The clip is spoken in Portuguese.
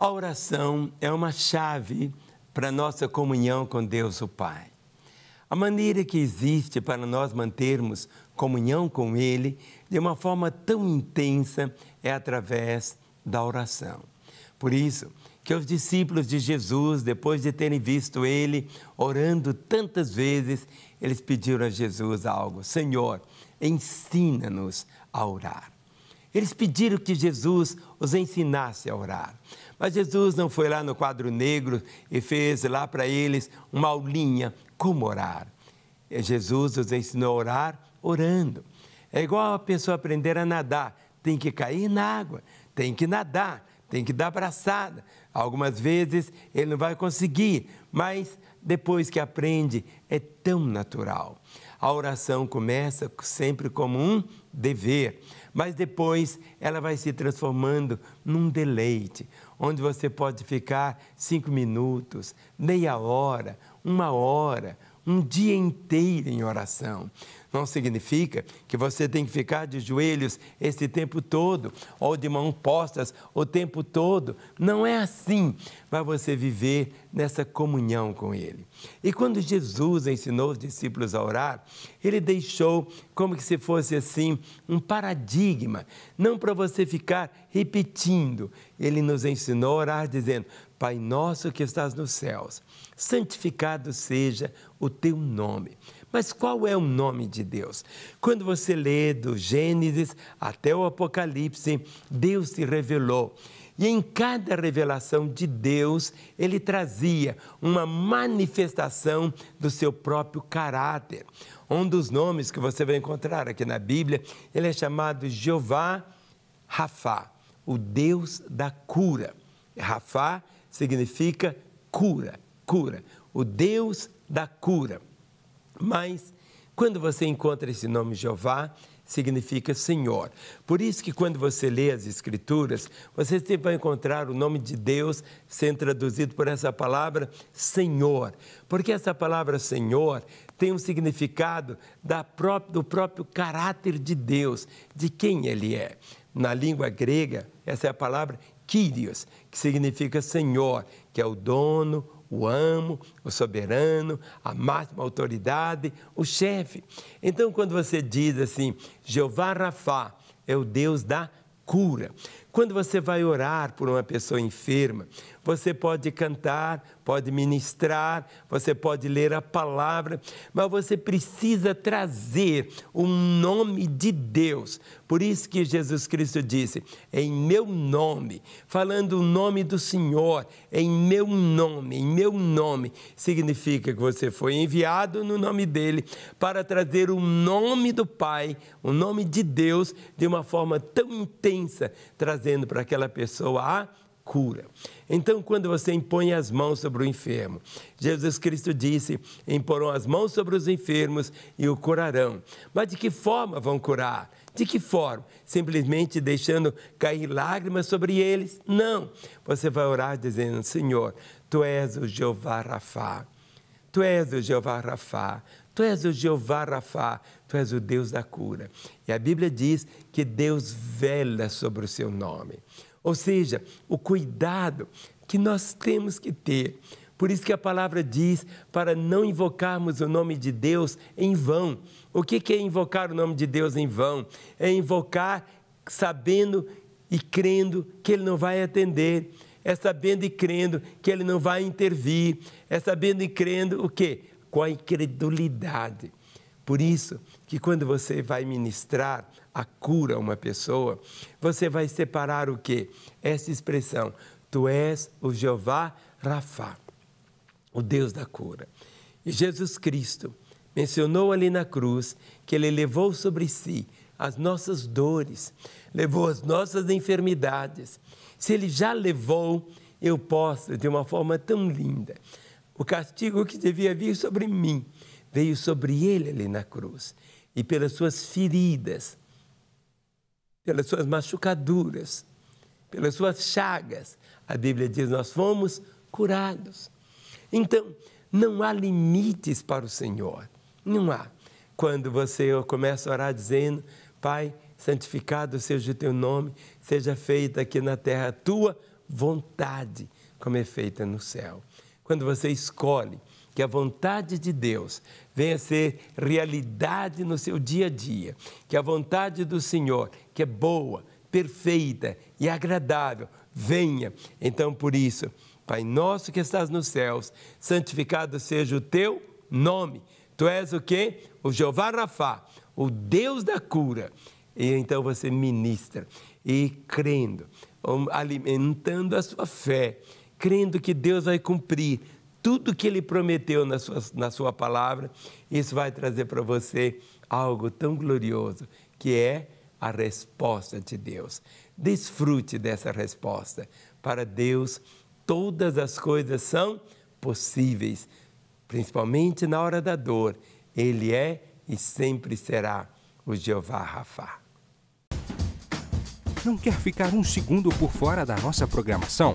A oração é uma chave para a nossa comunhão com Deus o Pai. A maneira que existe para nós mantermos comunhão com Ele de uma forma tão intensa é através da oração. Por isso, que os discípulos de Jesus, depois de terem visto Ele orando tantas vezes, eles pediram a Jesus algo: Senhor, ensina-nos a orar. Eles pediram que Jesus os ensinasse a orar. Mas Jesus não foi lá no quadro negro e fez lá para eles uma aulinha como orar. E Jesus os ensinou a orar orando. É igual a pessoa aprender a nadar, tem que cair na água, tem que nadar, tem que dar braçada. Algumas vezes ele não vai conseguir, mas depois que aprende, é tão natural. A oração começa sempre como um dever, mas depois ela vai se transformando num deleite, onde você pode ficar cinco minutos, meia hora, uma hora, um dia inteiro em oração não significa que você tem que ficar de joelhos esse tempo todo, ou de mãos postas o tempo todo. Não é assim. para você viver nessa comunhão com Ele. E quando Jesus ensinou os discípulos a orar, ele deixou como que se fosse assim um paradigma, não para você ficar repetindo. Ele nos ensinou a orar dizendo: Pai nosso que estás nos céus, santificado seja o teu nome. Mas qual é o nome de Deus? Quando você lê do Gênesis até o Apocalipse, Deus se revelou. E em cada revelação de Deus, ele trazia uma manifestação do seu próprio caráter. Um dos nomes que você vai encontrar aqui na Bíblia, ele é chamado Jeová Rafá, o Deus da cura. Rafá significa cura, cura, o Deus da cura. Mas quando você encontra esse nome Jeová, significa Senhor. Por isso que quando você lê as Escrituras, você sempre vai encontrar o nome de Deus sendo traduzido por essa palavra Senhor. Porque essa palavra Senhor tem um significado própria, do próprio caráter de Deus, de quem Ele é. Na língua grega, essa é a palavra Kyrios, que significa Senhor, que é o dono, o amo, o soberano, a máxima autoridade, o chefe. Então, quando você diz assim, Jeová Rafá é o Deus da cura. Quando você vai orar por uma pessoa enferma, você pode cantar, pode ministrar, você pode ler a palavra, mas você precisa trazer o nome de Deus. Por isso que Jesus Cristo disse: em meu nome, falando o nome do Senhor, em meu nome, em meu nome, significa que você foi enviado no nome dele para trazer o nome do Pai, o nome de Deus, de uma forma tão intensa doença, trazendo para aquela pessoa a cura. Então, quando você impõe as mãos sobre o enfermo, Jesus Cristo disse: imporão as mãos sobre os enfermos e o curarão. Mas de que forma vão curar? De que forma? Simplesmente deixando cair lágrimas sobre eles? Não. Você vai orar dizendo: Senhor, tu és o Jeová Rafá. Tu és o Jeová Rafá. Tu és o Jeová Rafá, tu és o Deus da cura. E a Bíblia diz que Deus vela sobre o seu nome. Ou seja, o cuidado que nós temos que ter. Por isso que a palavra diz para não invocarmos o nome de Deus em vão. O que é invocar o nome de Deus em vão? É invocar sabendo e crendo que Ele não vai atender é sabendo e crendo que ele não vai intervir, é sabendo e crendo o quê? Com a incredulidade. Por isso que quando você vai ministrar a cura a uma pessoa, você vai separar o quê? Essa expressão, tu és o Jeová Rafá, o Deus da cura. E Jesus Cristo mencionou ali na cruz que ele levou sobre si as nossas dores, levou as nossas enfermidades. Se ele já levou, eu posso, de uma forma tão linda, o castigo que devia vir sobre mim veio sobre ele ali na cruz e pelas suas feridas, pelas suas machucaduras, pelas suas chagas, a Bíblia diz: nós fomos curados. Então, não há limites para o Senhor, não há. Quando você começa a orar dizendo: Pai, santificado seja o teu nome, seja feita aqui na terra a tua vontade, como é feita no céu. Quando você escolhe que a vontade de Deus venha ser realidade no seu dia a dia, que a vontade do Senhor, que é boa, perfeita e agradável, venha. Então, por isso, Pai nosso que estás nos céus, santificado seja o teu nome. Tu és o quê? O Jeová Rafá, o Deus da cura. E então você ministra e crendo, alimentando a sua fé, crendo que Deus vai cumprir tudo que ele prometeu na sua, na sua palavra, isso vai trazer para você algo tão glorioso, que é a resposta de Deus. Desfrute dessa resposta. Para Deus, todas as coisas são possíveis, principalmente na hora da dor. Ele é e sempre será o Jeová Rafa. Não quer ficar um segundo por fora da nossa programação?